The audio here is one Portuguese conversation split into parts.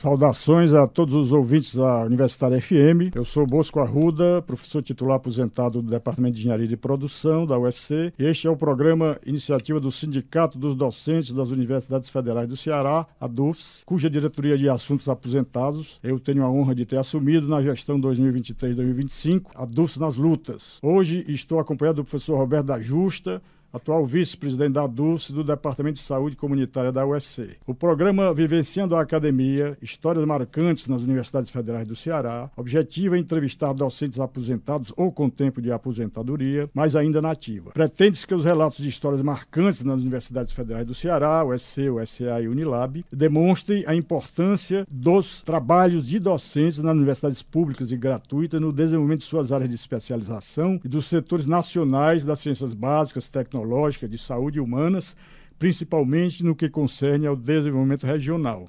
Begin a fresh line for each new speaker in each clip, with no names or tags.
Saudações a todos os ouvintes da Universitária FM. Eu sou Bosco Arruda, professor titular aposentado do Departamento de Engenharia de Produção da UFC. Este é o programa Iniciativa do Sindicato dos Docentes das Universidades Federais do Ceará, a DUFS, cuja diretoria de assuntos aposentados eu tenho a honra de ter assumido na gestão 2023-2025, a DUFS nas lutas. Hoje estou acompanhado do professor Roberto da Justa, atual vice-presidente da DUS do Departamento de Saúde Comunitária da UFC. O programa Vivenciando a Academia, Histórias Marcantes nas Universidades Federais do Ceará, objetivo é entrevistar docentes aposentados ou com tempo de aposentadoria, mas ainda nativa. Pretende-se que os relatos de histórias marcantes nas universidades federais do Ceará, UFC, UFCA e Unilab, demonstrem a importância dos trabalhos de docentes nas universidades públicas e gratuitas no desenvolvimento de suas áreas de especialização e dos setores nacionais das ciências básicas, tecnológicas tecnológica de saúde humanas, principalmente no que concerne ao desenvolvimento regional.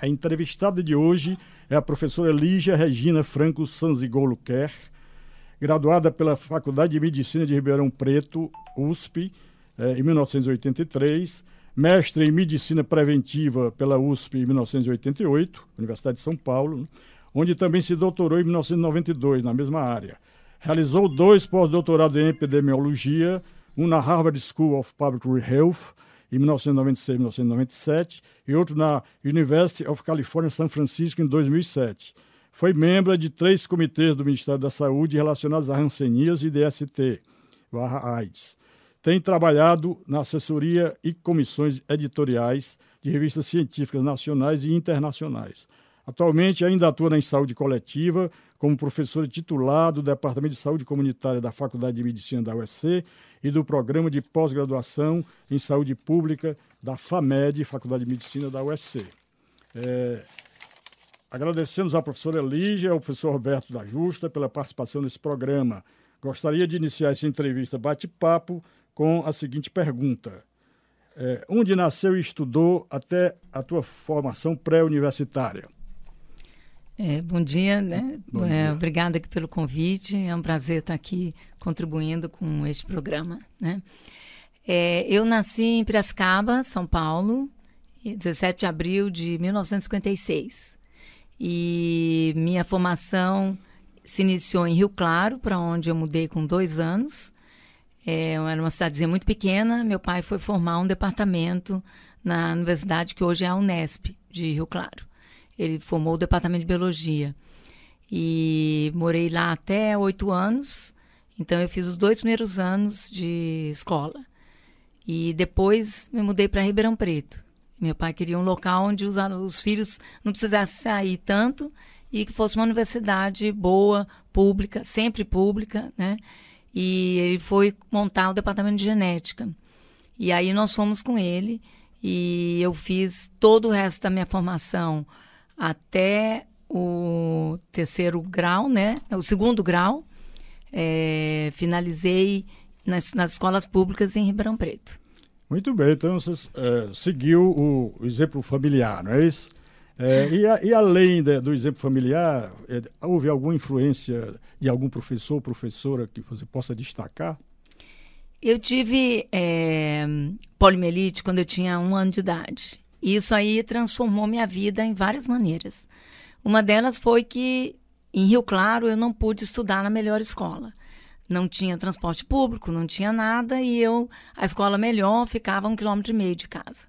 A entrevistada de hoje é a professora Lígia Regina Franco Sanzigolo Quer, graduada pela Faculdade de Medicina de Ribeirão Preto, USP, eh, em 1983, mestre em Medicina Preventiva pela USP em 1988, Universidade de São Paulo, né, onde também se doutorou em 1992, na mesma área. Realizou dois pós-doutorados em Epidemiologia um na Harvard School of Public Health, em 1996 e 1997, e outro na University of California, São Francisco, em 2007. Foi membro de três comitês do Ministério da Saúde relacionados a rancenias e DST, barra AIDS. Tem trabalhado na assessoria e comissões editoriais de revistas científicas nacionais e internacionais. Atualmente ainda atua em saúde coletiva como professor titular do Departamento de Saúde Comunitária da Faculdade de Medicina da UFC e do Programa de Pós-Graduação em Saúde Pública da FAMED, Faculdade de Medicina da UFC. É, agradecemos à professora Lígia e ao professor Roberto da Justa pela participação nesse programa. Gostaria de iniciar essa entrevista bate-papo com a seguinte pergunta. É, onde nasceu e estudou até a tua formação pré-universitária?
É, bom dia, né? Bom é, dia. É, obrigada pelo convite. É um prazer estar aqui contribuindo com este programa, né? É, eu nasci em Piracicaba, São Paulo, 17 de abril de 1956. E minha formação se iniciou em Rio Claro, para onde eu mudei com dois anos. É, era uma cidadezinha muito pequena. Meu pai foi formar um departamento na universidade que hoje é a Unesp, de Rio Claro. Ele formou o departamento de biologia. E morei lá até oito anos. Então, eu fiz os dois primeiros anos de escola. E depois me mudei para Ribeirão Preto. Meu pai queria um local onde os, os filhos não precisassem sair tanto e que fosse uma universidade boa, pública, sempre pública, né? E ele foi montar o departamento de genética. E aí nós fomos com ele e eu fiz todo o resto da minha formação até o terceiro grau, né? O segundo grau, é, finalizei nas, nas escolas públicas em Ribeirão Preto.
Muito bem, então você é, seguiu o, exemplo familiar, não é isso? É, e, a, e, além de, do exemplo familiar, é, houve alguma influência de algum professor ou professora que você possa destacar?
Eu tive é, quando eu tinha um ano de idade. E isso aí transformou minha vida em várias maneiras. Uma delas foi que em Rio Claro eu não pude estudar na melhor escola. Não tinha transporte público, não tinha nada e eu a escola melhor ficava a um quilômetro e meio de casa.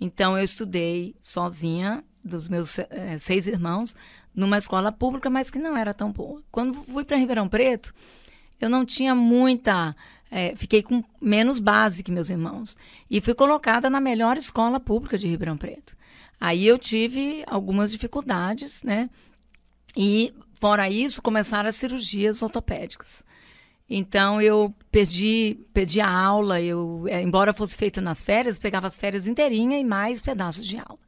Então eu estudei sozinha dos meus é, seis irmãos numa escola pública, mas que não era tão boa. Quando fui para Ribeirão Preto, eu não tinha muita é, fiquei com menos base que meus irmãos. E fui colocada na melhor escola pública de Ribeirão Preto. Aí eu tive algumas dificuldades, né? E, fora isso, começaram as cirurgias ortopédicas. Então eu perdi, perdi a aula, eu, é, embora fosse feita nas férias, pegava as férias inteirinha e mais pedaços de aula.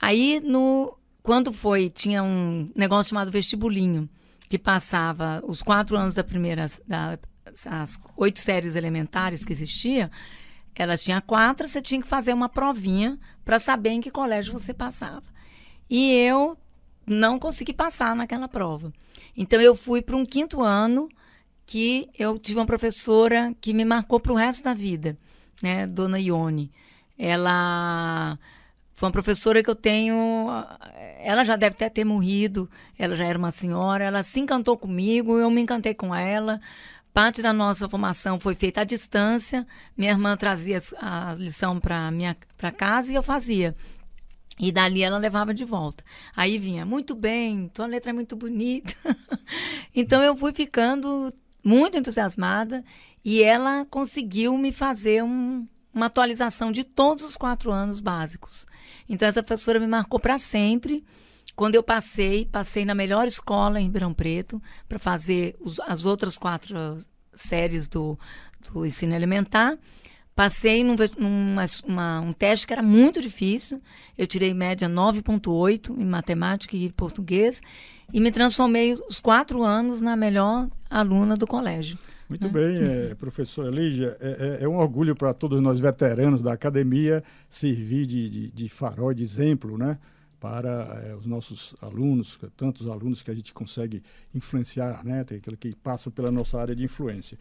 Aí no quando foi, tinha um negócio chamado vestibulinho, que passava os quatro anos da primeira da as oito séries elementares que existia, elas tinham quatro, você tinha que fazer uma provinha para saber em que colégio você passava. E eu não consegui passar naquela prova. Então eu fui para um quinto ano que eu tive uma professora que me marcou para o resto da vida, né, Dona Ione. Ela foi uma professora que eu tenho. Ela já deve até ter morrido, ela já era uma senhora, ela se encantou comigo, eu me encantei com ela. Parte da nossa formação foi feita à distância. Minha irmã trazia a lição para minha para casa e eu fazia. E dali ela levava de volta. Aí vinha, muito bem, tua letra é muito bonita. então eu fui ficando muito entusiasmada e ela conseguiu me fazer um, uma atualização de todos os quatro anos básicos. Então essa professora me marcou para sempre. Quando eu passei, passei na melhor escola em Ribeirão Preto para fazer os, as outras quatro séries do, do ensino elementar. Passei num, uma, um teste que era muito difícil. Eu tirei média 9,8 em matemática e português e me transformei os quatro anos na melhor aluna do colégio.
Muito né? bem, é, professora Lígia. É, é, é um orgulho para todos nós veteranos da academia servir de, de, de farol, de exemplo, né? para eh, os nossos alunos, tantos alunos que a gente consegue influenciar, né, tem aquilo que passa pela nossa área de influência.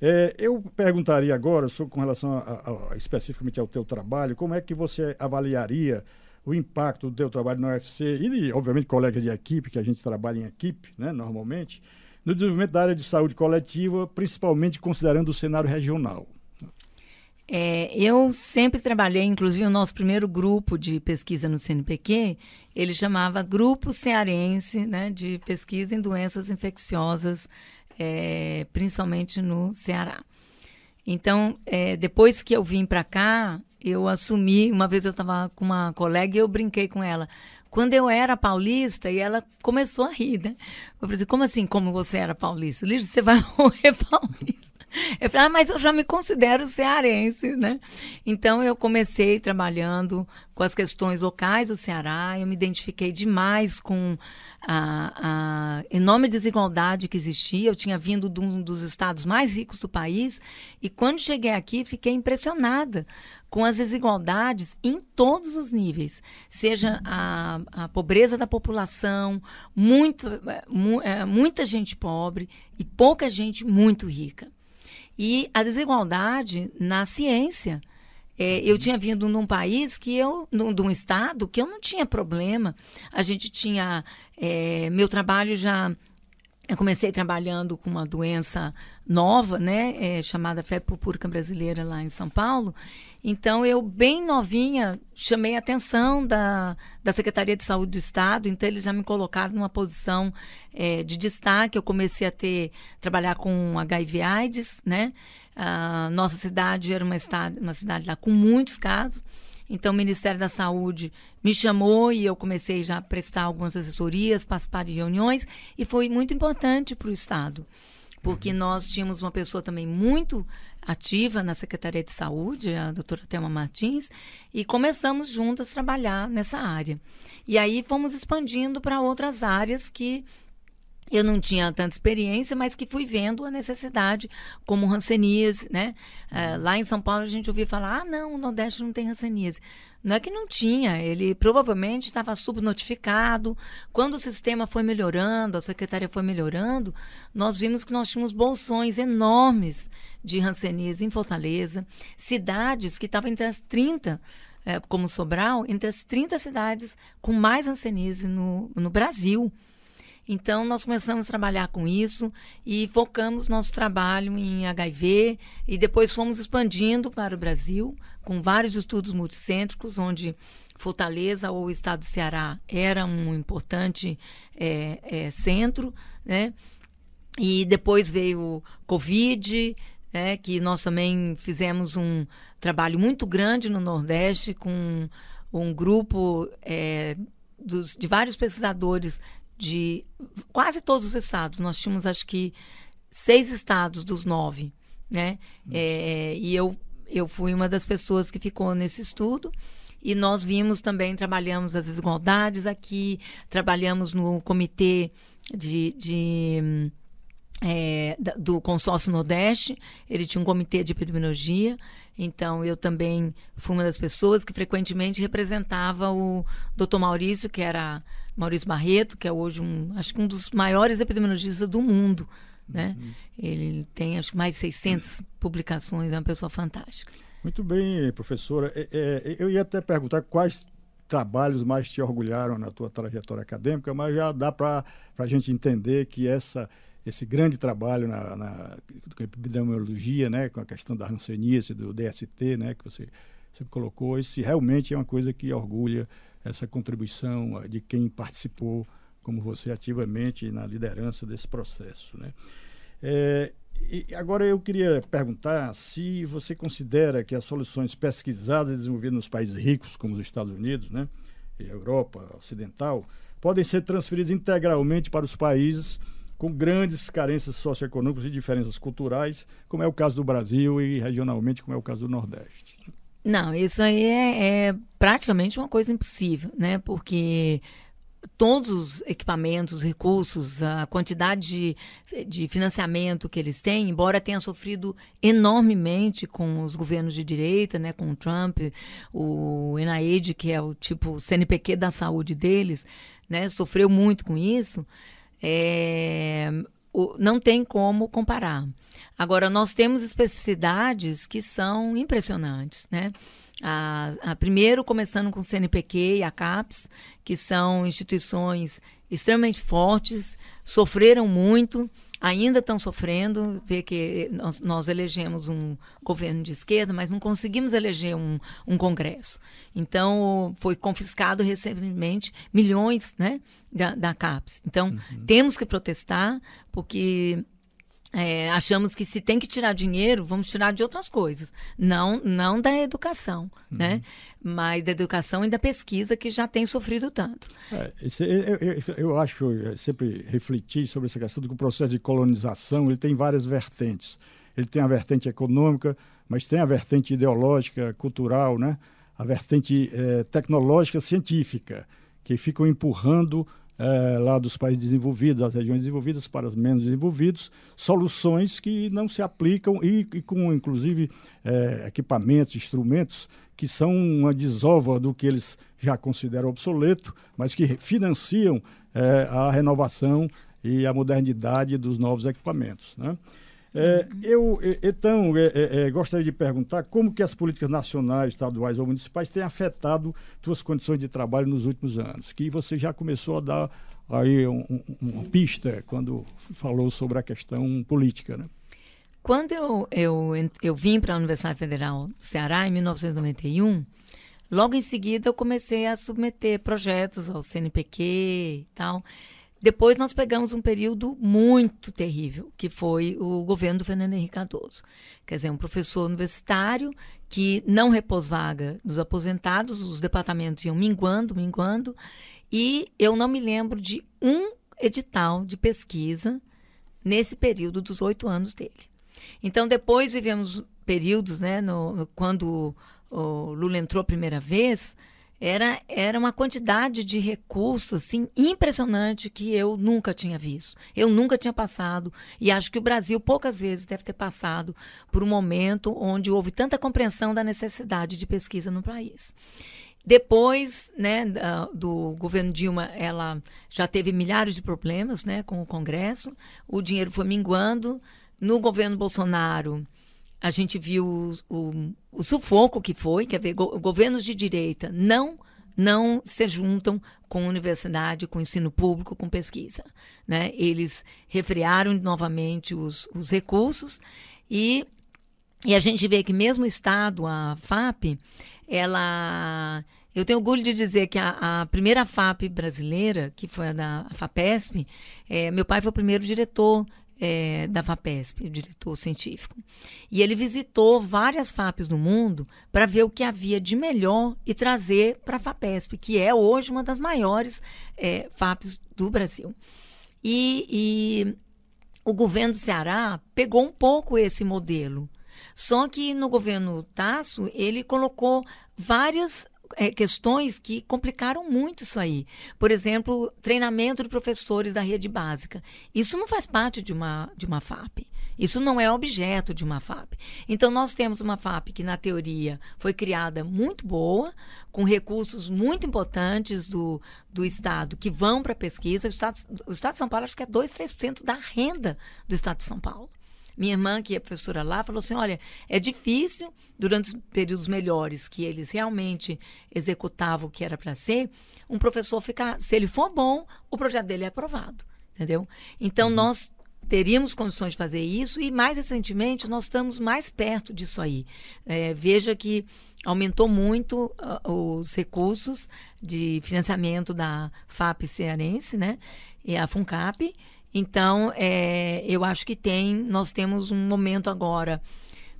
Eh, eu perguntaria agora, com relação a, a, especificamente ao teu trabalho, como é que você avaliaria o impacto do teu trabalho no UFC e, de, obviamente, colegas de equipe, que a gente trabalha em equipe, né, normalmente, no desenvolvimento da área de saúde coletiva, principalmente considerando o cenário regional.
É, eu sempre trabalhei, inclusive o nosso primeiro grupo de pesquisa no CNPq, ele chamava Grupo Cearense né, de Pesquisa em Doenças Infecciosas, é, principalmente no Ceará. Então, é, depois que eu vim para cá, eu assumi. Uma vez eu estava com uma colega e eu brinquei com ela. Quando eu era paulista, e ela começou a rir, né? Eu falei assim: como assim, como você era paulista? Lígia, você vai morrer paulista. Eu falei, ah, mas eu já me considero cearense, né? Então eu comecei trabalhando com as questões locais do Ceará, eu me identifiquei demais com a, a enorme desigualdade que existia. Eu tinha vindo de um dos estados mais ricos do país e quando cheguei aqui fiquei impressionada com as desigualdades em todos os níveis, seja a, a pobreza da população, muito, eh, mu, é, muita gente pobre e pouca gente muito rica. E a desigualdade na ciência. É, eu tinha vindo num país que eu, num, de um estado que eu não tinha problema. A gente tinha. É, meu trabalho já. Eu comecei trabalhando com uma doença nova, né? É, chamada febre purpúrica brasileira lá em São Paulo. Então, eu, bem novinha, chamei a atenção da, da Secretaria de Saúde do Estado, então eles já me colocaram numa posição é, de destaque. Eu comecei a ter trabalhar com HIV AIDS, né? A nossa cidade era uma, estado, uma cidade lá com muitos casos. Então, o Ministério da Saúde me chamou e eu comecei já a prestar algumas assessorias, participar de reuniões, e foi muito importante para o Estado porque uhum. nós tínhamos uma pessoa também muito ativa na Secretaria de Saúde, a doutora Thelma Martins, e começamos juntas a trabalhar nessa área. E aí fomos expandindo para outras áreas que eu não tinha tanta experiência, mas que fui vendo a necessidade, como ranceníase, né? É, uhum. lá em São Paulo a gente ouvia falar, ah, não, o Nordeste não tem rancenise. Não é que não tinha, ele provavelmente estava subnotificado. Quando o sistema foi melhorando, a secretaria foi melhorando, nós vimos que nós tínhamos bolsões enormes de rancenise em Fortaleza, cidades que estavam entre as 30 é, como Sobral, entre as 30 cidades com mais rancenise no, no Brasil. Então, nós começamos a trabalhar com isso e focamos nosso trabalho em HIV e depois fomos expandindo para o Brasil com vários estudos multicêntricos, onde Fortaleza ou o estado do Ceará era um importante é, é, centro, né? E depois veio Covid, né? que nós também fizemos um trabalho muito grande no Nordeste com um grupo é, dos, de vários pesquisadores de quase todos os estados. Nós tínhamos, acho que, seis estados dos nove, né? Hum. É, e eu, eu fui uma das pessoas que ficou nesse estudo. E nós vimos também, trabalhamos as desigualdades aqui, trabalhamos no comitê de, de é, do consórcio Nordeste, ele tinha um comitê de epidemiologia, então eu também fui uma das pessoas que frequentemente representava o Dr. Maurício, que era Maurício Barreto, que é hoje um, acho que um dos maiores epidemiologistas do mundo. Né? Uhum. Ele tem acho, mais de 600 publicações, é uma pessoa fantástica.
Muito bem, professora. É, é, eu ia até perguntar quais trabalhos mais te orgulharam na tua trajetória acadêmica, mas já dá para a gente entender que essa, esse grande trabalho na, na epidemiologia, né, com a questão da ranceníase, do DST, né, que você você colocou, isso realmente é uma coisa que orgulha essa contribuição ah, de quem participou, como você, ativamente na liderança desse processo. Né? É, e agora eu queria perguntar se você considera que as soluções pesquisadas e desenvolvidas nos países ricos, como os Estados Unidos, né, e a Europa Ocidental, podem ser transferidas integralmente para os países com grandes carências socioeconômicas e diferenças culturais, como é o caso do Brasil e regionalmente, como é o caso do Nordeste.
Não, isso aí é, é praticamente uma coisa impossível, né? Porque todos os equipamentos, recursos, a quantidade de, de, financiamento que eles têm, embora tenha sofrido enormemente com os governos de direita, né, com o Trump, o NIAID, que é o tipo CNPq da saúde deles, né, sofreu muito com isso. É, o, não tem como comparar. Agora, nós temos especificidades que são impressionantes, né? A, a, primeiro, começando com o CNPq e a CAPES, que são instituições extremamente fortes, sofreram muito, ainda estão sofrendo, ver que nós, nós, elegemos um governo de esquerda, mas não conseguimos eleger um, um Congresso. Então, foi confiscado recentemente milhões né, da, da CAPES. Então, uhum. temos que protestar, porque é, achamos que se tem que tirar dinheiro, vamos tirar de outras coisas, não não da educação, uhum. né? Mas da educação e da pesquisa que já tem sofrido tanto.
É, eu, eu, eu, acho, eu é, sempre refleti sobre essa questão que o processo de colonização ele tem várias vertentes. Ele tem a vertente econômica, mas tem a vertente ideológica, cultural, né? A vertente é, tecnológica, científica, que ficam empurrando é, lá dos países desenvolvidos, das regiões desenvolvidas para os menos desenvolvidos, soluções que não se aplicam e, e com, inclusive, é, equipamentos, instrumentos que são uma desova do que eles já consideram obsoleto, mas que financiam é, a renovação e a modernidade dos novos equipamentos. Né? É, eu, então, é, é, é, gostaria de perguntar como que as políticas nacionais, estaduais ou municipais têm afetado suas condições de trabalho nos últimos anos, que você já começou a dar aí um, um, uma pista quando falou sobre a questão política, né?
Quando eu, eu, eu vim para a Universidade Federal do Ceará, em 1991, logo em seguida eu comecei a submeter projetos ao CNPq e tal. Depois nós pegamos um período muito terrível, que foi o governo do Fernando Henrique Cardoso. Quer dizer, um professor universitário que não repôs vaga dos aposentados, os departamentos iam minguando, minguando, e eu não me lembro de um edital de pesquisa nesse período dos oito anos dele. Então, depois vivemos períodos, né, no, quando o Lula entrou a primeira vez, era, era uma quantidade de recursos assim, impressionante que eu nunca tinha visto. Eu nunca tinha passado, e acho que o Brasil poucas vezes deve ter passado por um momento onde houve tanta compreensão da necessidade de pesquisa no país. Depois né, do governo Dilma, ela já teve milhares de problemas né, com o Congresso, o dinheiro foi minguando. No governo Bolsonaro, a gente viu o, o, o sufoco que foi, quer ver, go, governos de direita não não se juntam com universidade, com ensino público, com pesquisa. Né? Eles refrearam novamente os, os recursos e, e a gente vê que mesmo o Estado, a FAP, ela eu tenho orgulho de dizer que a, a, primeira FAP brasileira, que foi a da FAPESP, é, meu pai foi o primeiro diretor, é, da FAPESP, o diretor científico. E ele visitou várias FAPs no mundo para ver o que havia de melhor e trazer para a FAPESP, que é hoje uma das maiores é, FAPs do Brasil. E, e o governo do Ceará pegou um pouco esse modelo. Só que no governo Tasso, ele colocou várias é, questões que complicaram muito isso aí. Por exemplo, treinamento de professores da rede básica. Isso não faz parte de uma, de uma FAP. Isso não é objeto de uma FAP. Então, nós temos uma FAP que, na teoria, foi criada muito boa, com recursos muito importantes do, do Estado que vão para a pesquisa. O Estado, o Estado de São Paulo, acho que é 2, 3% da renda do Estado de São Paulo. Minha irmã, que é professora lá, falou assim: olha, é difícil, durante os períodos melhores que eles realmente executavam o que era para ser, um professor ficar. Se ele for bom, o projeto dele é aprovado. Entendeu? Então, uhum. nós teríamos condições de fazer isso e mais recentemente nós estamos mais perto disso aí é, veja que aumentou muito uh, os recursos de financiamento da FAP cearense né e a Funcap então, é, eu acho que tem, nós temos um momento agora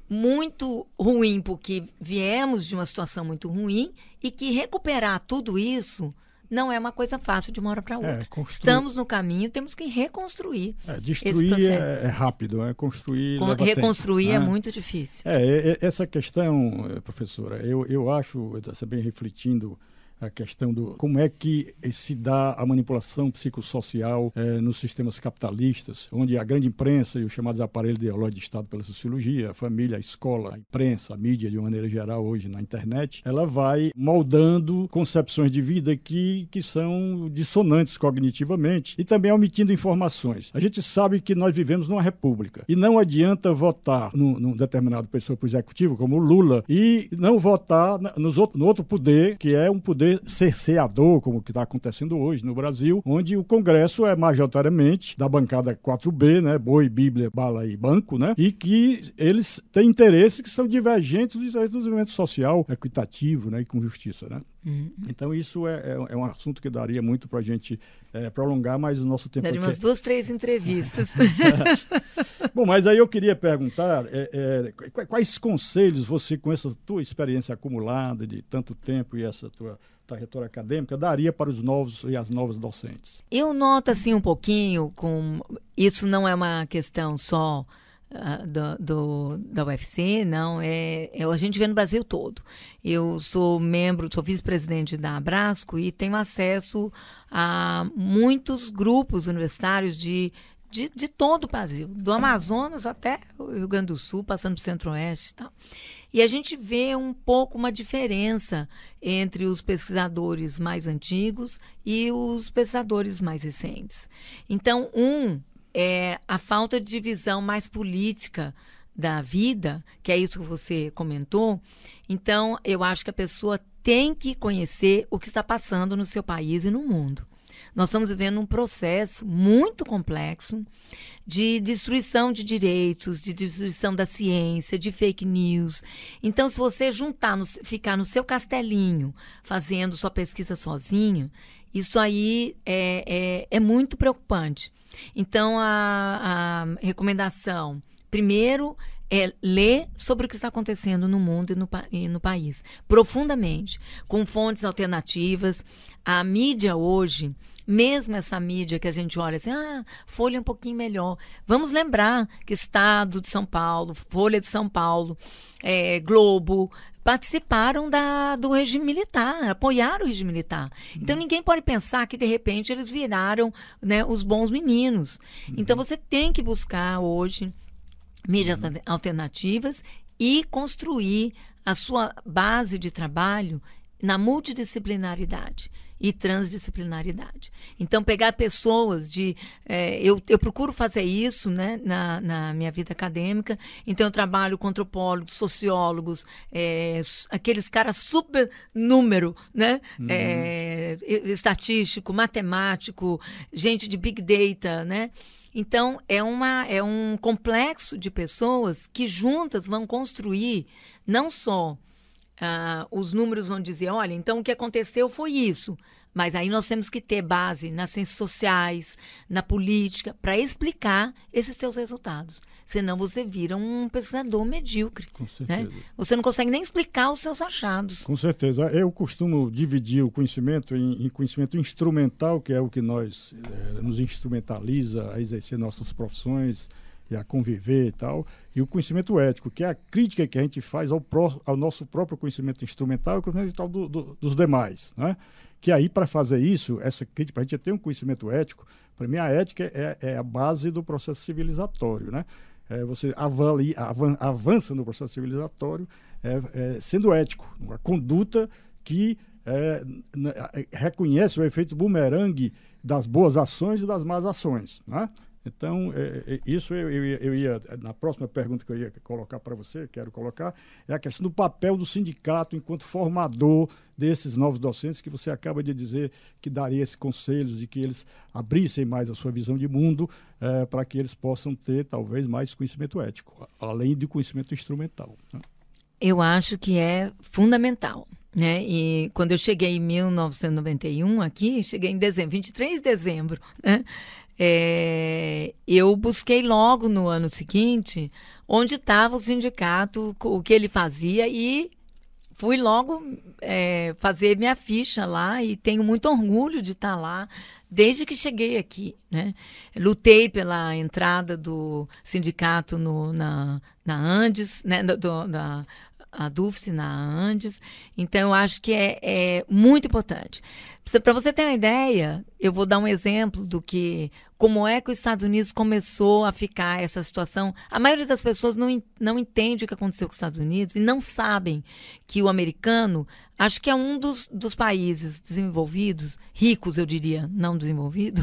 muito ruim, porque viemos de uma situação muito ruim e que recuperar tudo isso não é uma coisa fácil de uma hora para é, outra. É, construir... Estamos no caminho, temos que reconstruir. É, destruir é, é,
rápido, é construir. Con reconstruir tempo, é né? é muito difícil. É, é essa questão, eh, professora, eu, eu acho, bem refletindo a questão do como é que eh, se dá a manipulação psicossocial eh, nos sistemas capitalistas, onde a grande imprensa e os chamados aparelhos ideológicos de Estado pela sociologia, a família, a escola, a imprensa, a mídia de maneira geral hoje na internet, ela vai moldando concepções de vida que, que são dissonantes cognitivamente e também omitindo informações. A gente sabe que nós vivemos numa república e não adianta votar num, num determinado pessoa para o executivo, como o Lula, e não votar nos outro, no outro poder, que é um poder poder cerceador, como que está acontecendo hoje no Brasil, onde o Congresso é majoritariamente da bancada 4B, né? Boi, Bíblia, Bala e Banco, né? E que eles têm interesses que são divergentes dos interesses do desenvolvimento social, equitativo, né? E com justiça, né? Uhum. Então, isso é, é, é, um assunto que daria muito para a gente é, prolongar, mas o nosso tempo. Daria umas
duas, três entrevistas.
Bom, mas aí eu queria perguntar: é, é, quais conselhos você, com essa tua experiência acumulada de tanto tempo e essa tua trajetória acadêmica daria para os novos e as novas docentes.
Eu noto assim um pouquinho com isso não é uma questão só uh, do, do, da UFC, não é, é, a gente vê no Brasil todo. Eu sou membro, sou vice-presidente da Abrasco e tenho acesso a muitos grupos universitários de de, de todo o Brasil, do Amazonas até o Rio Grande do Sul, passando para o Centro-Oeste e tal. E a gente vê um pouco uma diferença entre os pesquisadores mais antigos e os pesquisadores mais recentes. Então, um é a falta de visão mais política da vida, que é isso que você comentou. Então, eu acho que a pessoa tem que conhecer o que está passando no seu país e no mundo. Nós estamos vivendo um processo muito complexo de destruição de direitos, de destruição da ciência, de fake news. Então, se você juntar, no, ficar no seu castelinho, fazendo sua pesquisa sozinho, isso aí é, é, é muito preocupante. Então, a, a recomendação, primeiro, é ler sobre o que está acontecendo no mundo e no, e no país, profundamente, com fontes alternativas. A mídia hoje, mesmo essa mídia que a gente olha assim, ah, Folha é um pouquinho melhor. Vamos lembrar que Estado de São Paulo, Folha de São Paulo, é, Globo, participaram da, do regime militar, apoiaram o regime militar. Então ninguém pode pensar que de repente eles viraram né, os bons meninos. Então uhum. você tem que buscar hoje mídias alternativas e construir a sua base de trabalho na multidisciplinaridade e transdisciplinaridade. Então, pegar pessoas de. É, eu, eu procuro fazer isso né, na, na minha vida acadêmica, então eu trabalho com antropólogos, sociólogos, é, aqueles caras super número, né? Uhum. É, estatístico, matemático, gente de big data, né? Então, é, uma, é um complexo de pessoas que juntas vão construir não só ah, os números vão dizer, olha, então o que aconteceu foi isso. Mas aí nós temos que ter base nas ciências sociais, na política, para explicar esses seus resultados. Senão você vira um pesquisador medíocre.
Com né? certeza. Né?
Você não consegue nem explicar os seus achados.
Com certeza. Eu costumo dividir o conhecimento em, em conhecimento instrumental, que é o que nós é, nos instrumentaliza a exercer nossas profissões e a conviver e tal, e o conhecimento ético, que é a crítica que a gente faz ao, ao nosso próprio conhecimento instrumental e o conhecimento instrumental do, do, dos demais. Né? Que aí, para fazer isso, essa crítica, para a gente ter um conhecimento ético, para mim a ética é, é, a base do processo civilizatório, né? É, você avalia, avan, avança no processo civilizatório é, é sendo ético, uma conduta que é, é, reconhece o efeito bumerangue das boas ações e das más ações, né? Então, é, é, isso eu, eu, eu, ia, na próxima pergunta que eu ia colocar para você, quero colocar, é a questão do papel do sindicato enquanto formador desses novos docentes, que você acaba de dizer que daria esses conselhos e que eles abrissem mais a sua visão de mundo é, para que eles possam ter, talvez, mais conhecimento ético, além de conhecimento instrumental. Né?
Eu acho que é fundamental. Né? E quando eu cheguei em 1991 aqui, cheguei em dezembro, 23 de dezembro, né? é, eu busquei logo no ano seguinte onde estava o sindicato, o que ele fazia e fui logo é, fazer minha ficha lá e tenho muito orgulho de estar tá lá desde que cheguei aqui, né? Lutei pela entrada do sindicato no, na, na Andes, né? do, da a Dulce, na Andes. Então, eu acho que é, é muito importante. Para você ter uma ideia, eu vou dar um exemplo do que, como é que os Estados Unidos começou a ficar essa situação. A maioria das pessoas não, não entende o que aconteceu com os Estados Unidos e não sabem que o americano, acho que é um dos, dos países desenvolvidos, ricos, eu diria, não desenvolvido,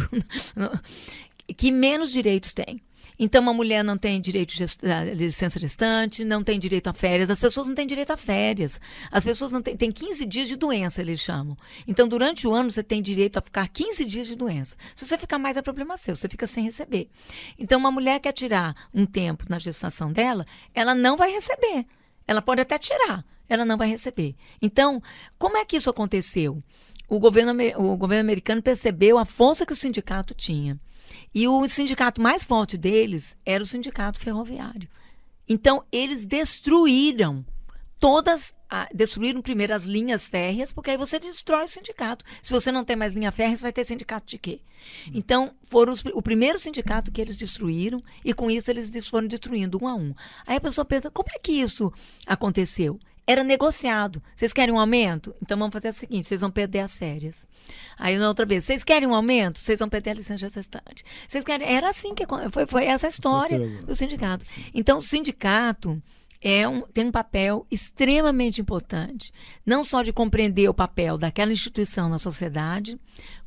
que menos direitos tem. Então, uma mulher não tem direito à eh, licença restante, não tem direito a férias, as pessoas não têm direito a férias. As pessoas não têm. Tem 15 dias de doença, eles chamam. Então, durante o ano, você tem direito a ficar 15 dias de doença. Se você ficar mais, é problema seu, você fica sem receber. Então, uma mulher quer tirar um tempo na gestação dela, ela não vai receber. Ela pode até tirar, ela não vai receber. Então, como é que isso aconteceu? O governo, o governo americano percebeu a força que o sindicato tinha. E o sindicato mais forte deles era o sindicato ferroviário. Então, eles destruíram todas, a, destruíram primeiro as linhas férreas, porque aí você destrói o sindicato. Se você não tem mais linha férrea, você vai ter sindicato de quê? Hum. Então, foram os, o primeiro sindicato que eles destruíram, e com isso eles foram destruindo um a um. Aí a pessoa pensa, como é que isso aconteceu? era negociado. Vocês querem um aumento? Então vamos fazer o seguinte: vocês vão perder as férias. Aí na outra vez, vocês querem um aumento? Vocês vão perder a licença de gestante. Vocês querem. Era assim que foi, foi essa história do sindicato. Então o sindicato é um, tem um papel extremamente importante, não só de compreender o papel daquela instituição na sociedade,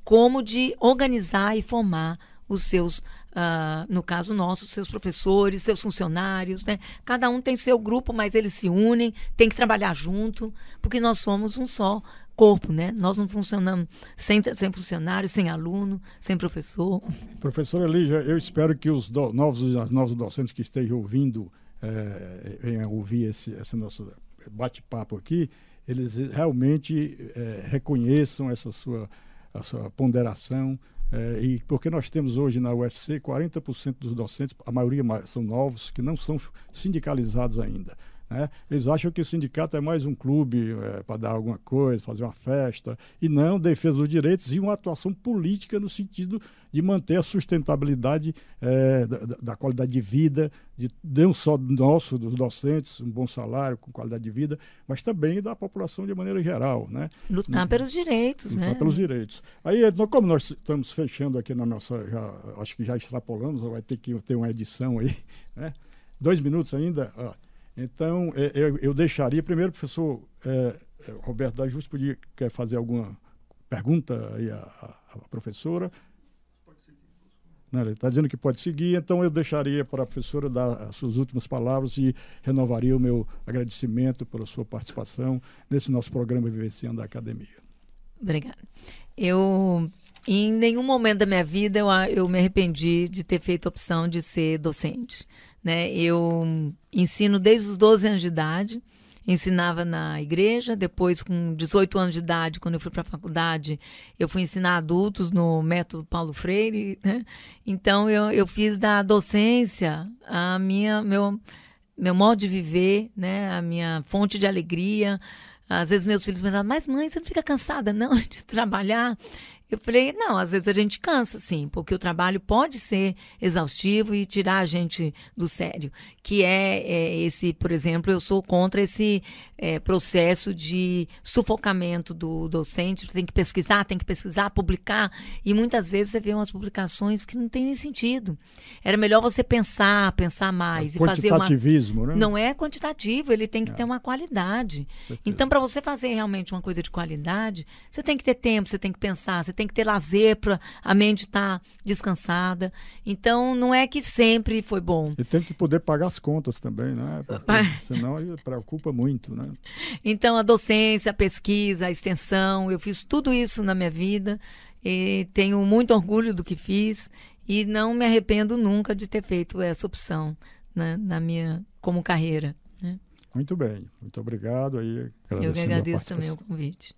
como de organizar e formar os seus uh, no caso nosso, seus professores, seus funcionários, né? Cada um tem seu grupo, mas eles se unem, tem que trabalhar junto, porque nós somos um só corpo, né? Nós não funcionamos sem, sem funcionário, sem aluno, sem professor.
Professora Lígia, eu espero que os do, novos, as novos docentes que estejam ouvindo, é, venham ouvir esse, esse nosso bate-papo aqui, eles realmente é, reconheçam essa sua, a sua ponderação, é, e porque nós temos hoje na UFC 40% dos docentes, a maioria são novos, que não são sindicalizados ainda. Né? Eles acham que o sindicato é mais um clube é, para dar alguma coisa, fazer uma festa, e não defesa dos direitos e uma atuação política no sentido de manter a sustentabilidade é, da, da, qualidade de vida, de não só do nosso, dos docentes, um bom salário com qualidade de vida, mas também da população de maneira geral. Né? Lutar no, pelos direitos. Lutar né? pelos direitos. Aí, é, como nós estamos fechando aqui na nossa, já, acho que já extrapolamos, vai ter que ter uma edição aí, né? dois minutos ainda. Ó. Então, eu, é, é, eu deixaria, primeiro, professor é, é Roberto da Justo, podia quer fazer alguma pergunta aí à, à professora. Não, ele está dizendo que pode seguir, então eu deixaria para a professora dar as suas últimas palavras e renovaria o meu agradecimento pela sua participação nesse nosso programa Vivenciando a Academia.
Obrigada. Eu em nenhum momento da minha vida eu, eu me arrependi de ter feito a opção de ser docente. Né? Eu ensino desde os 12 anos de idade, ensinava na igreja, depois com 18 anos de idade, quando eu fui para a faculdade, eu fui ensinar adultos no método Paulo Freire. Né? Então eu, eu fiz da docência a minha meu meu modo de viver, né? a minha fonte de alegria. Às vezes meus filhos me falam, mas mãe, você não fica cansada não de trabalhar? Eu falei, não, às vezes a gente cansa, sim, porque o trabalho pode ser exaustivo e tirar a gente do sério. Que é, é esse, por exemplo, eu sou contra esse é, processo de sufocamento do docente. Tem que pesquisar, tem que pesquisar, publicar. E muitas vezes você vê umas publicações que não tem nem sentido. Era melhor você pensar, pensar mais. É e fazer uma... né? Não é quantitativo, ele tem que é. ter uma qualidade. Então, para você fazer realmente uma coisa de qualidade, você tem que ter tempo, você tem que pensar, você tem que ter lazer para a mente estar tá descansada. Então, não é que sempre foi bom.
E tem que poder pagar as contas também, né? Porque, senão preocupa muito, né?
Então, a docência, a pesquisa, a extensão, eu fiz tudo isso na minha vida e tenho muito orgulho do que fiz e não me arrependo nunca de ter feito essa opção né, na minha como carreira. Né?
Muito bem, muito obrigado aí. Eu que agradeço também o
convite.